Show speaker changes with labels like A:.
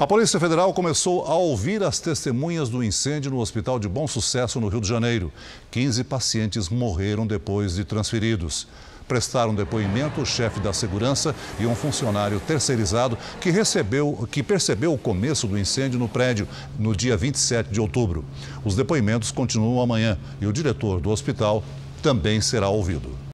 A: A Polícia Federal começou a ouvir as testemunhas do incêndio no Hospital de Bom Sucesso, no Rio de Janeiro. 15 pacientes morreram depois de transferidos. Prestaram depoimento o chefe da segurança e um funcionário terceirizado que, recebeu, que percebeu o começo do incêndio no prédio no dia 27 de outubro. Os depoimentos continuam amanhã e o diretor do hospital também será ouvido.